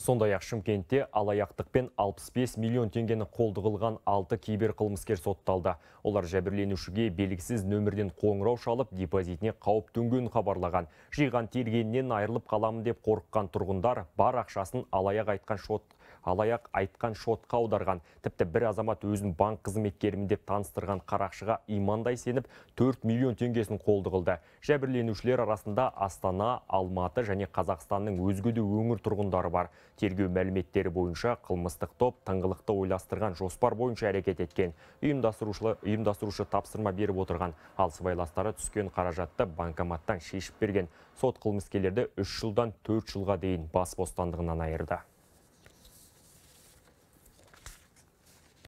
сондай ақ шымкентте алаяқтықпен 65 миллион теңгені қолдығылған алты кибер қылмыскер сотталды олар жәбірленушіге белгісіз нөмірден қоңырау шалып депозитіне қауіп төнгенін хабарлаған жиған тергенінен айырылып қаламын деп қорыққан тұрғындар бар ақшасын алаяқ айтқан шот алаяқ айтқан шотқа аударған тіпті бір азамат өзін банк қызметкерімін деп таныстырған қарақшыға имандай сеніп 4 миллион теңгесін қолды қылды жәбірленушілер арасында астана алматы және қазақстанның өзге де өңір тұрғындары бар Тергеу мәліметтері бойынша қылмыстық топ таңғылықты ойластырған жоспар бойынша әрекет еткен. ұйымдастырушы тапсырма беріп отырған ал сыбайластары түскен қаражатты банкоматтан шешіп берген. Сот қылмыскерлерді үш жылдан 4 жылға дейін бас бостандығынан айырды.